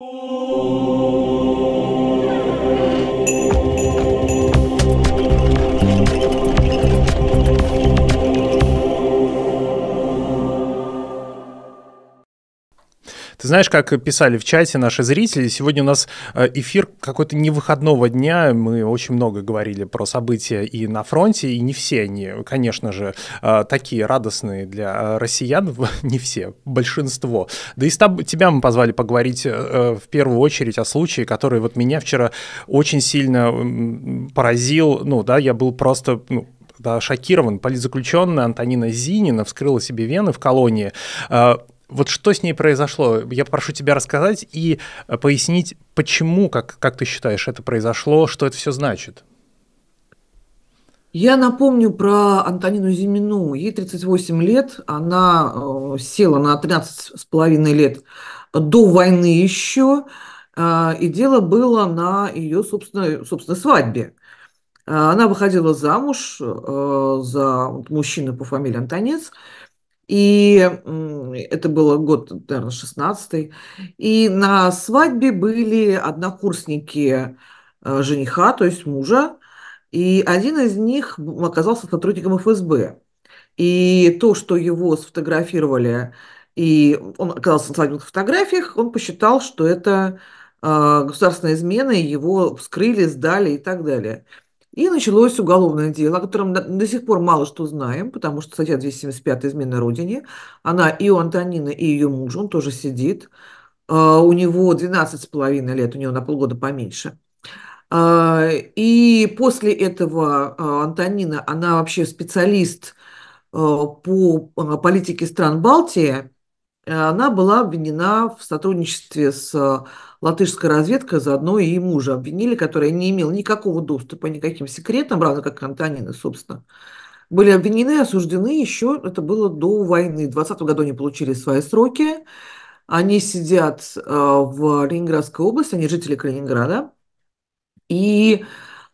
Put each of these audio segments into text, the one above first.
o знаешь, как писали в чате наши зрители, сегодня у нас э, эфир какой-то не выходного дня, мы очень много говорили про события и на фронте, и не все они, конечно же, э, такие радостные для э, россиян, не все, большинство. Да и с тобой, тебя мы позвали поговорить в первую очередь о случае, который вот меня вчера очень сильно поразил, ну да, я был просто ну, да, шокирован. Политзаключенная Антонина Зинина вскрыла себе вены в колонии. Вот что с ней произошло? Я прошу тебя рассказать и э, пояснить, почему, как, как ты считаешь, это произошло, что это все значит. Я напомню про Антонину Зимину. Ей 38 лет, она э, села на с половиной лет до войны еще, э, и дело было на ее собственной, собственной свадьбе. Она выходила замуж за мужчину по фамилии Антонец – и это было год, наверное, 16 И на свадьбе были однокурсники э, жениха, то есть мужа, и один из них оказался сотрудником ФСБ. И то, что его сфотографировали, и он оказался на свадебных фотографиях, он посчитал, что это э, государственная измена, его вскрыли, сдали и так далее. И началось уголовное дело, о котором до сих пор мало что знаем, потому что статья 275 «Измена Родине». Она и у Антонины, и ее мужа, он тоже сидит. А, у него 12 с половиной лет, у него на полгода поменьше. А, и после этого а, Антонина, она вообще специалист по политике стран Балтии, Э, она была обвинена в сотрудничестве с э, латышской разведкой, заодно и мужа обвинили, который не имел никакого доступа никаким секретам, равно как Антонина, собственно. Были обвинены, осуждены еще, это было до войны. В 20 году они получили свои сроки. Они сидят э, в Ленинградской области, они жители Калининграда. И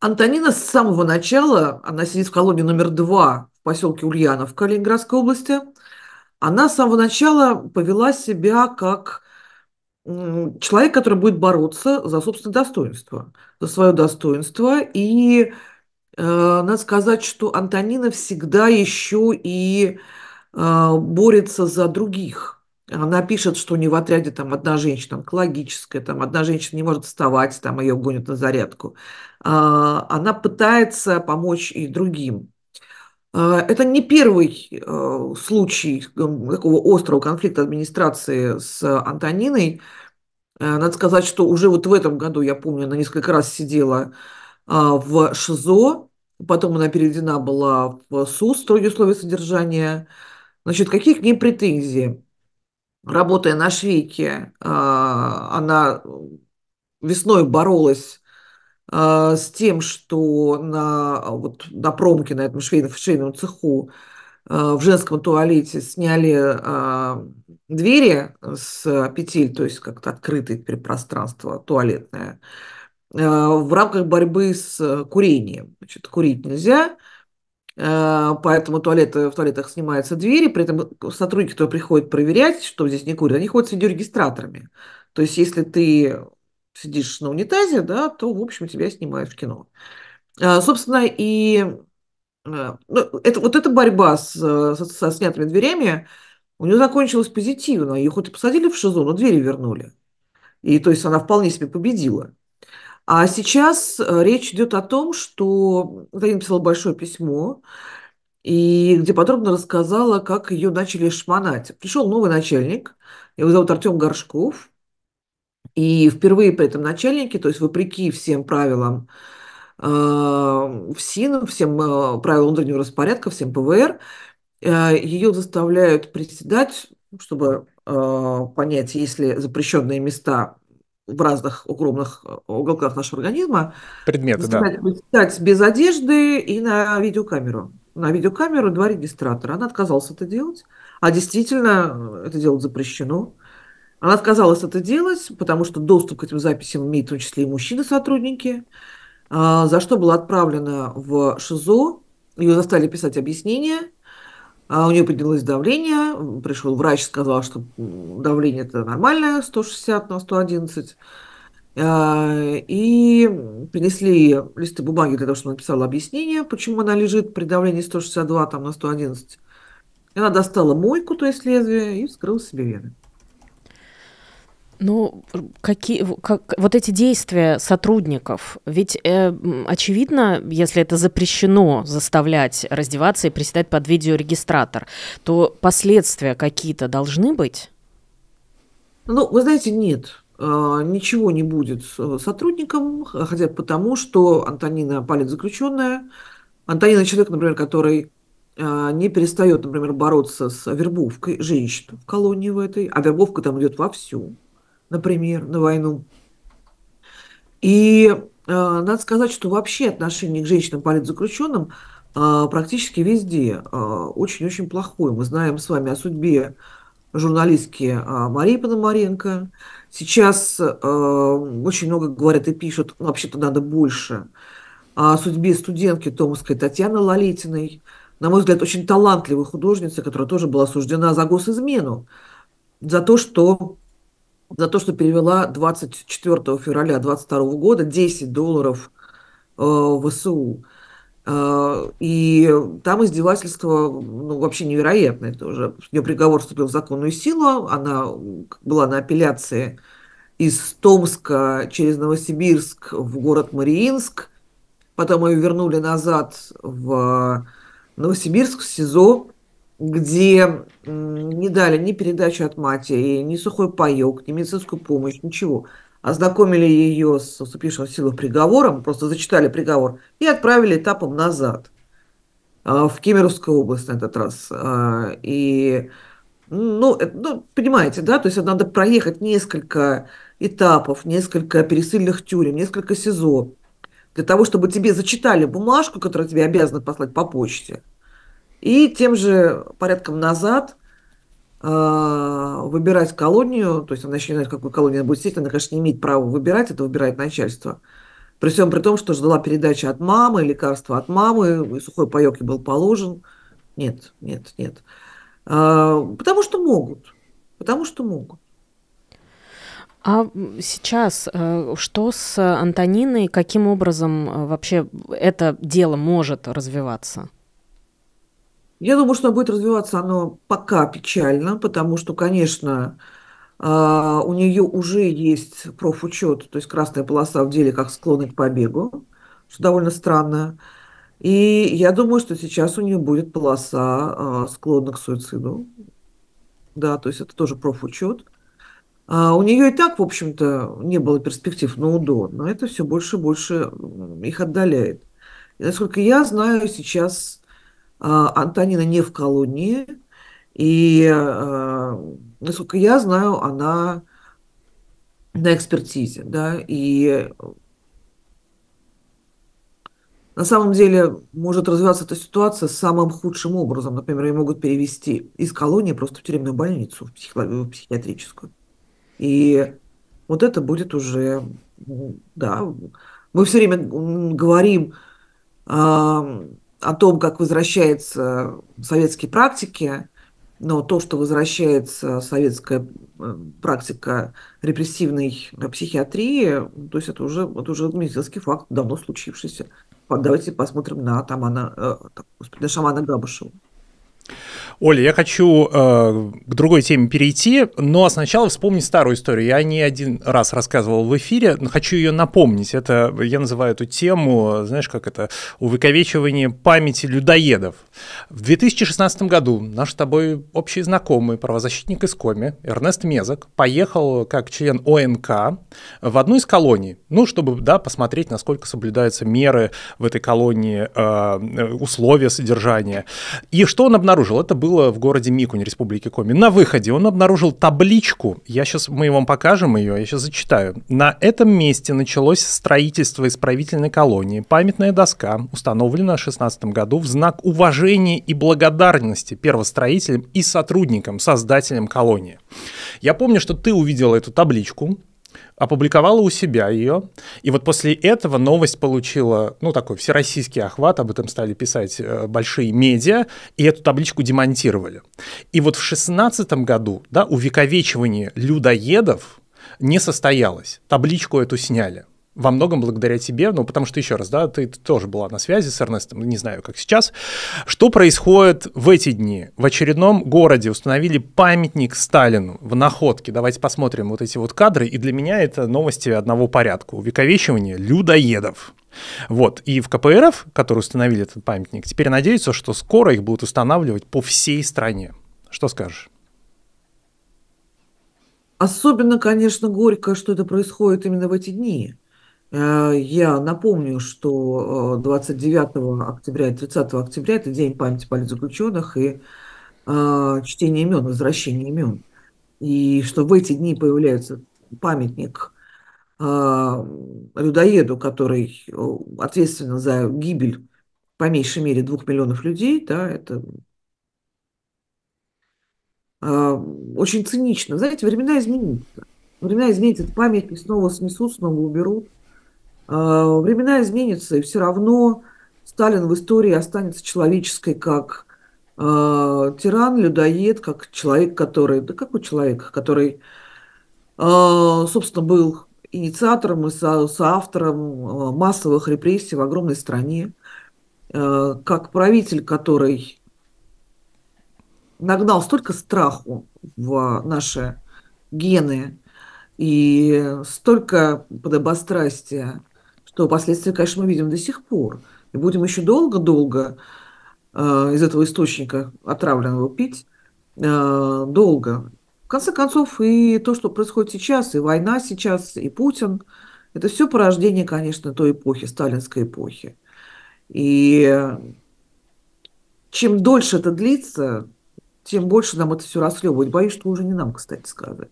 Антонина с самого начала, она сидит в колонии номер два в поселке Ульянов в Калининградской области – она с самого начала повела себя как человек, который будет бороться за собственное достоинство, за свое достоинство. И э, надо сказать, что Антонина всегда еще и э, борется за других. Она пишет, что у нее в отряде там одна женщина онкологическая, там одна женщина не может вставать, там ее гонят на зарядку. Э, она пытается помочь и другим а, это не первый э, случай эм, такого острого конфликта администрации с Антониной. Э, надо сказать, что уже вот в этом году, я помню, она несколько раз сидела а, в ШИЗО, потом она переведена была в СУС, строгие условия содержания. Значит, каких к ней претензии? Работая на швейке, а, она весной боролась а, с тем, что на, а, вот, на промке, на этом швейном, швейном цеху а, в женском туалете сняли двери с петель, то есть как-то открытое пространство туалетное, в рамках борьбы с курением. Значит, курить нельзя, поэтому туалеты, в туалетах снимаются двери, при этом сотрудники, которые приходят проверять, что здесь не курят, они ходят с видеорегистраторами. То есть если ты сидишь на унитазе, да, то, в общем, тебя снимают в кино. А, собственно, и а, ну, это, вот эта борьба с, э, со, со снятыми дверями у нее закончилась позитивно. Ее хоть и посадили в ШИЗО, но двери вернули. И то есть она вполне себе победила. А сейчас э, речь идет о том, что я написала большое письмо, и где подробно рассказала, как ее начали шмонать. Пришел новый начальник, его зовут Артем Горшков, и впервые при этом начальники, то есть вопреки всем правилам в э, всем э, правилам внутреннего распорядка, всем ПВР, э, ее заставляют приседать, чтобы понять, есть ли запрещенные места в разных огромных уголках нашего организма. Предметы, заставляют да. Приседать без одежды и на видеокамеру. На видеокамеру два регистратора. Она отказалась это делать. А действительно, это делать запрещено. Она отказалась это делать, потому что доступ к этим записям имеют в том числе и мужчины-сотрудники, а, за что была отправлена в ШИЗО. Ее заставили писать объяснение, а, у нее поднялось давление, пришел врач, сказал, что давление это нормальное, 160 на 111. А, и принесли листы бумаги для того, чтобы написала объяснение, почему она лежит при давлении 162 там, на 111. И она достала мойку, то есть лезвие, и вскрыла себе вены. Ну, какие, как, вот эти действия сотрудников, ведь э, очевидно, если это запрещено заставлять раздеваться и приседать под видеорегистратор, то последствия какие-то должны быть? Ну, вы знаете, нет, э, ничего не будет э, сотрудникам, хотя потому, что Антонина Палец заключенная, Антонина человек, например, который э, не перестает, например, бороться с вербовкой женщин в колонии в этой, а вербовка там идет вовсю например, на войну. И э, надо сказать, что вообще отношение к женщинам-политзаключенным э, практически везде э, очень-очень э, плохое. Мы знаем с вами о судьбе журналистки э, Марии Пономаренко. Сейчас э, очень много говорят и пишут, ну, вообще-то надо больше, о судьбе студентки Томской Татьяны Лолитиной, на мой взгляд, очень талантливой художницы, которая тоже была осуждена за госизмену, за то, что за то, что перевела 24 февраля 2022 года 10 долларов э, в СУ. Э, и там издевательство ну, вообще невероятное тоже. Ее приговор вступил в законную силу, она была на апелляции из Томска через Новосибирск в город Мариинск, потом ее вернули назад в Новосибирск, в СИЗО, где не дали ни передачу от матери, ни сухой паек, ни медицинскую помощь, ничего. Ознакомили ее с вступившим в силу приговором, просто зачитали приговор, и отправили этапом назад, а, в Кемеровскую область на этот раз. А, и, ну, э, ну, понимаете, да, то есть надо проехать несколько этапов, несколько пересыльных тюрем, несколько СИЗО, для того, чтобы тебе зачитали бумажку, которую тебе обязаны послать по почте – и тем же порядком назад э, выбирать колонию, то есть она еще не знает, какую колонию она будет сидеть, она, конечно, не имеет права выбирать, это выбирает начальство. При всем при том, что ждала передача от мамы, лекарства от мамы, сухой паек ей был положен. Нет, нет, нет. Э, потому что могут. Потому что могут. А сейчас э, что с Антониной? Каким образом вообще это дело может развиваться? Я думаю, что будет развиваться оно пока печально, потому что, конечно, а, у нее уже есть профучет, то есть красная полоса в деле, как склонны к побегу, что довольно странно. И я думаю, что сейчас у нее будет полоса а, склонна к суициду. Да, то есть это тоже профучет. А, у нее и так, в общем-то, не было перспектив на УДО, но это все больше и больше их отдаляет. И, насколько я знаю, сейчас а, Антонина не в колонии, и, э, насколько я знаю, она на экспертизе, да, и на самом деле может развиваться эта ситуация самым худшим образом. Например, ее могут перевести из колонии просто в тюремную больницу, в, психи... в психиатрическую. И вот это будет уже, да, мы все время говорим, о том, как возвращается советские практики, но то, что возвращается советская э, практика репрессивной э, психиатрии, то есть это уже, это уже медицинский факт, давно случившийся. Давайте посмотрим на, э, там, она, на шамана Габышева. Оля, я хочу э, к другой теме перейти, но сначала вспомнить старую историю. Я не один раз рассказывал в эфире, но хочу ее напомнить. Это я называю эту тему, знаешь, как это увековечивание памяти людоедов. В 2016 году наш с тобой общий знакомый правозащитник из Коми Эрнест Мезок поехал как член ОНК в одну из колоний, ну чтобы да посмотреть, насколько соблюдаются меры в этой колонии, э, э условия содержания. И что он обнаружил? обнаружил? Это было в городе Микунь, Республики Коми. На выходе он обнаружил табличку. Я сейчас, мы вам покажем ее, я сейчас зачитаю. На этом месте началось строительство исправительной колонии. Памятная доска установлена в 16 году в знак уважения и благодарности первостроителям и сотрудникам, создателям колонии. Я помню, что ты увидела эту табличку, опубликовала у себя ее. И вот после этого новость получила, ну, такой всероссийский охват, об этом стали писать э, большие медиа, и эту табличку демонтировали. И вот в 16 году, да, увековечивание людоедов не состоялось. Табличку эту сняли во многом благодаря тебе, ну, потому что, еще раз, да, ты тоже была на связи с Эрнестом, не знаю, как сейчас. Что происходит в эти дни? В очередном городе установили памятник Сталину в Находке. Давайте посмотрим вот эти вот кадры. И для меня это новости одного порядка. Увековечивание людоедов. Вот. И в КПРФ, которые установили этот памятник, теперь надеются, что скоро их будут устанавливать по всей стране. Что скажешь? Особенно, конечно, горько, что это происходит именно в эти дни. Э, я напомню, что 29 э, октября и 30 октября – это День памяти политзаключенных и э, чтение имен, возвращение имен. И что в эти дни появляется памятник людоеду, который ответственен за гибель по меньшей мере двух миллионов людей, да, это очень цинично. Знаете, времена изменятся. Времена изменятся, памятник снова снесут, снова уберут. А, времена изменятся, и все равно Сталин в истории останется человеческой, как э, тиран, людоед, как человек, который, да какой человек, который, э, собственно, был инициатором и со, соавтором массовых репрессий в огромной стране, э, как правитель, который нагнал столько страху в наши гены и столько подобострастия, то последствия, конечно, мы видим до сих пор. И будем еще долго-долго э, из этого источника отравленного пить, э, долго. В конце концов, и то, что происходит сейчас, и война сейчас, и Путин, это все порождение, конечно, той эпохи, сталинской эпохи. И чем дольше это длится, тем больше нам это все расхлебывать. Боюсь, что уже не нам, кстати сказать.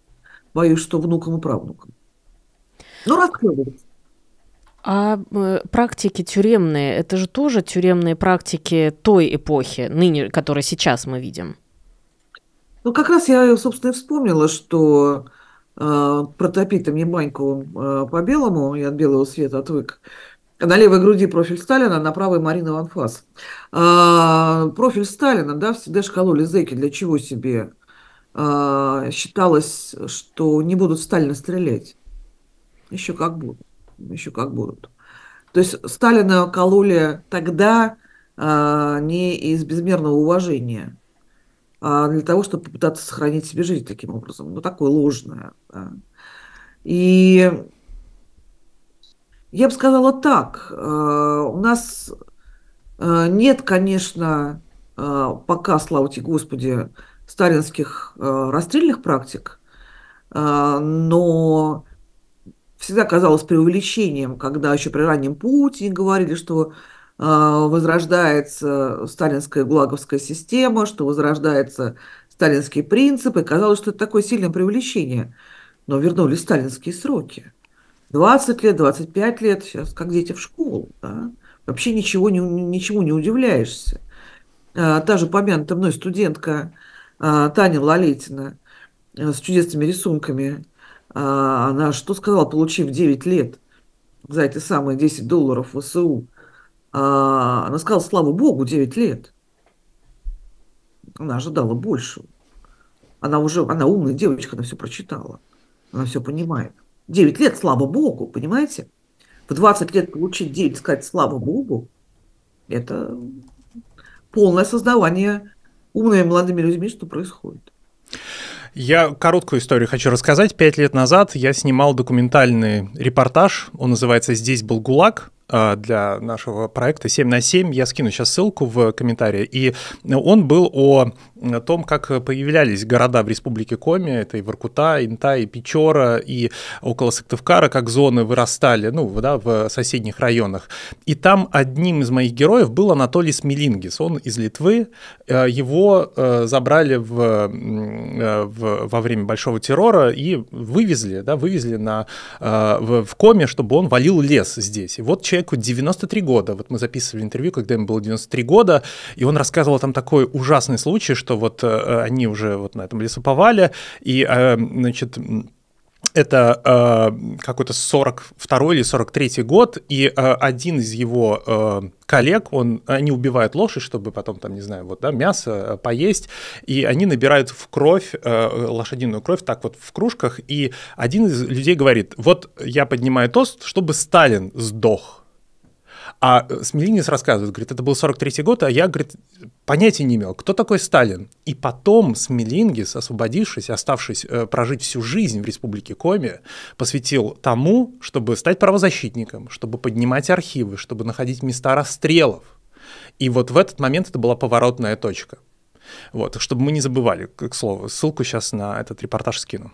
Боюсь, что внукам и правнукам. Ну, расхлебывать. А э, практики тюремные, это же тоже тюремные практики той эпохи, ныне, которую сейчас мы видим. Ну, как раз я, собственно, и вспомнила, что э, протопита мне Баньку э, по белому, я от белого света отвык, на левой груди профиль Сталина, на правой Марина Ванфас. Э, а, профиль Сталина, да, всегда школоли зэки, для чего себе э, считалось, что не будут Сталина стрелять. Еще как будут еще как будут. То есть Сталина кололи тогда а, не из безмерного уважения, а для того, чтобы попытаться сохранить себе жизнь таким образом. Ну, такое ложное. Да. И я бы сказала так, а, у нас а, нет, конечно, а, пока, слава тебе Господи, сталинских расстрельных практик, но всегда казалось преувеличением, когда еще при раннем Путине говорили, что а, возрождается сталинская гулаговская система, что возрождаются сталинские принципы. Казалось, что это такое сильное преувеличение. Но вернулись сталинские сроки. 20 лет, 25 лет, сейчас как дети в школу. Да? Вообще ничего не, ничему не удивляешься. А, та же помянутая мной студентка а, Таня Лолитина э, с чудесными рисунками – а она что сказала, получив 9 лет за эти самые 10 долларов в СУ? А она сказала, слава богу, 9 лет. Она ожидала больше Она уже, она умная девочка, она все прочитала. Она все понимает. 9 лет, слава богу, понимаете? В 20 лет получить 9, сказать слава богу, это полное осознавание умными молодыми людьми, что происходит. Я короткую историю хочу рассказать. Пять лет назад я снимал документальный репортаж. Он называется «Здесь был ГУЛАГ». А, для нашего проекта 7 на 7. Я скину сейчас ссылку в комментарии. И он был о том, как появлялись города в республике Коми. Это и Воркута, Инта, и Печора, и около Сыктывкара, как зоны вырастали ну, да, в соседних районах. И там одним из моих героев был Анатолий Смелингис. Он из Литвы. Э, его э, забрали в, э, в, во время Большого террора и вывезли, да, вывезли на, в, в Коме, чтобы он валил лес здесь. И вот через человеку 93 года. Вот мы записывали интервью, когда ему было 93 года, и он рассказывал там такой ужасный случай, что вот э, они уже вот на этом лесоповале, и, э, значит, это э, какой-то 42 или 43 год, и э, один из его э, коллег, он, они убивают лошадь, чтобы потом там, не знаю, вот, да, мясо э, поесть, и они набирают в кровь, э, лошадиную кровь, так вот в кружках, и один из людей говорит, вот я поднимаю тост, чтобы Сталин сдох. А Смелинец рассказывает, говорит, это был 43-й год, а я, говорит, понятия не имел, кто такой Сталин. И потом Смелингис, освободившись, оставшись э, прожить всю жизнь в Республике Коми, посвятил тому, чтобы стать правозащитником, чтобы поднимать архивы, чтобы находить места расстрелов. И вот в этот момент это была поворотная точка. Вот, чтобы мы не забывали, к слову, ссылку сейчас на этот репортаж скину.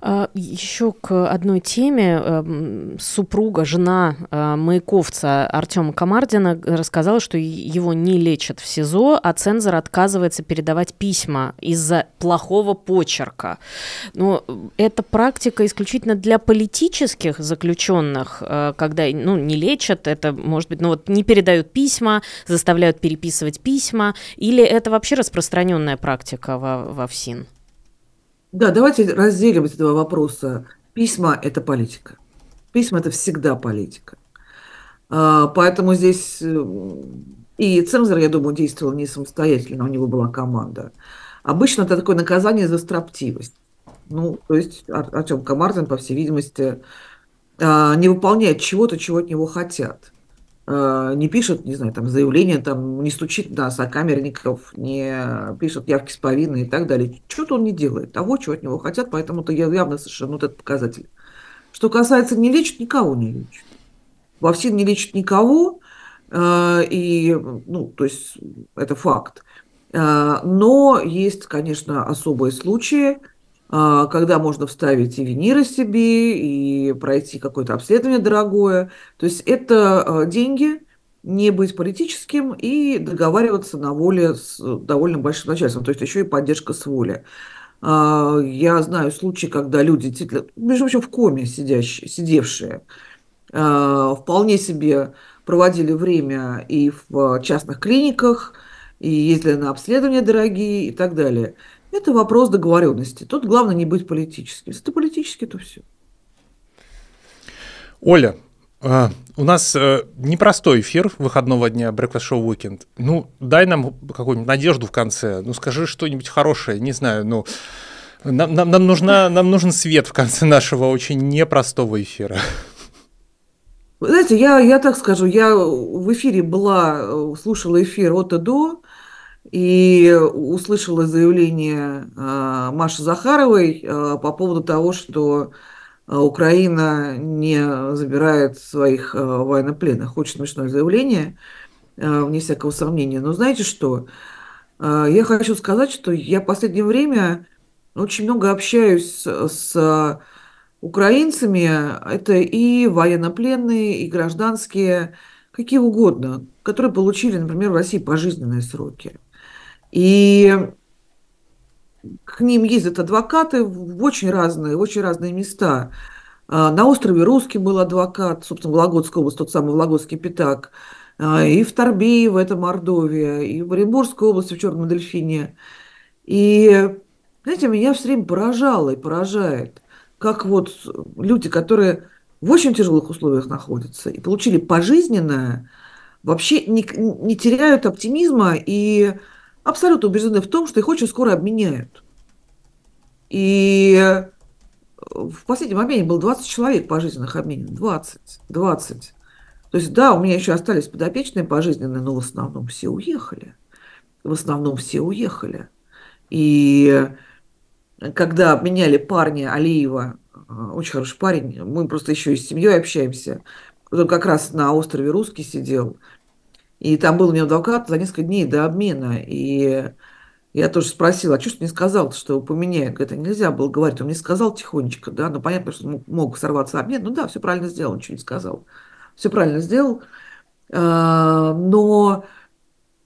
А, Еще к одной теме. Эм, супруга, жена э, маяковца Артема Комардина рассказала, что его не лечат в СИЗО, а цензор отказывается передавать письма из-за плохого почерка. Но эта практика исключительно для политических заключенных, э, когда ну, не лечат, это может быть, ну вот не передают письма, заставляют переписывать письма, или это вообще распространенная практика во, во ФСИН? Да, давайте разделим этого вопроса. Письма – это политика. Письма – это всегда политика. А, поэтому здесь э, и цензор, я думаю, действовал не самостоятельно, у него была команда. Обычно это такое наказание за строптивость. Ну, то есть Артем Комарзин, по всей видимости, а, не выполняет чего-то, чего от него хотят. Э, не пишет, не знаю, там заявление, там не стучит на сокамерников, не пишет явки с повинной и так далее. Что-то он не делает, того, чего от него хотят, поэтому это явно совершенно вот этот показатель. Что касается не лечит, никого не лечит. Вовсин не лечит никого, э, и, ну, то есть это факт. Э, но есть, конечно, особые случаи – а, когда можно вставить и виниры себе, и пройти какое-то обследование дорогое. То есть это а, деньги, не быть политическим и договариваться на воле с э, довольно большим начальством, то есть еще и поддержка с воли. А, я знаю случаи, когда люди, действительно, ну, между прочим, в коме сидящие, сидевшие, вполне себе проводили время и в частных клиниках, и ездили на обследования дорогие и так далее. Это вопрос договоренности. Тут главное не быть политическим. Если ты политический, то все. Оля, а, у нас э, непростой эфир выходного дня Breakfast Show Weekend. Ну, дай нам какую-нибудь надежду в конце. Ну, скажи что-нибудь хорошее. Не знаю, ну... Нам, нам, нам, нужна, нам нужен свет в конце нашего очень непростого эфира. Вы знаете, я, я так скажу, я в эфире была, э, слушала эфир от и до, и услышала заявление а, Маши Захаровой а, по поводу того, что а, Украина не забирает своих военнопленных. Очень смешное заявление, вне всякого сомнения. Но знаете что? Я хочу сказать, что я в последнее время очень много общаюсь с украинцами. Это и военнопленные, и гражданские, какие угодно, которые получили, например, в России пожизненные сроки. И к ним ездят адвокаты в очень разные, очень разные места. А, на острове Русский был адвокат, собственно, Вологодская область, тот самый Вологодский пятак, а, и в Торбее, в этом Мордовия, и в Оренбургской области, в Черном Дельфине. И, знаете, меня все время поражало и поражает, как вот люди, которые в очень тяжелых условиях находятся и получили пожизненное, вообще не, не теряют оптимизма и абсолютно убеждены в том, что их очень скоро обменяют. И э, в последнем обмене было 20 человек пожизненных обменено. 20. 20. То есть, да, у меня еще остались подопечные пожизненные, но в основном все уехали. В основном все уехали. И э, когда обменяли парня Алиева, э, очень хороший парень, мы просто еще и с семьей общаемся, он как раз на острове Русский сидел, и там был у меня адвокат за несколько дней до обмена. И я тоже спросила, а что ты не сказал, что поменяю? Говорит, нельзя было говорить. Он мне сказал тихонечко, да, но понятно, что мог сорваться обмен. Ну да, все правильно сделал, ничего не сказал. Все правильно сделал. А, но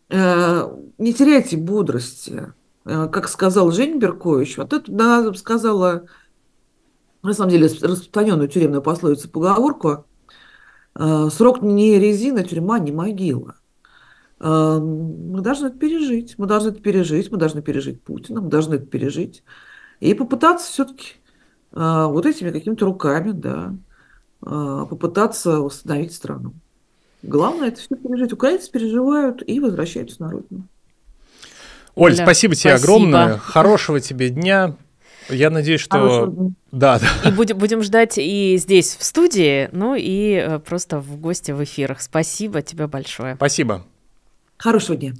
э, не теряйте бодрости. Э, как сказал Жень Беркович, вот это она сказала, на самом деле, распространенную тюремную пословицу поговорку, Э, срок не резина, тюрьма, не могила. Э, мы должны это пережить. Мы должны это пережить. Мы должны пережить Путина. Мы должны это пережить. И попытаться все-таки э, вот этими какими-то руками, да, попытаться восстановить страну. Главное это все пережить. Украинцы переживают и возвращаются на родину. Оль, да. спасибо тебе спасибо. огромное. Хорошего тебе дня. Я надеюсь, что... Да, да. И будем, будем ждать и здесь, в студии, ну и э, просто в гости в эфирах. Спасибо тебе большое. Спасибо. Хорошего дня.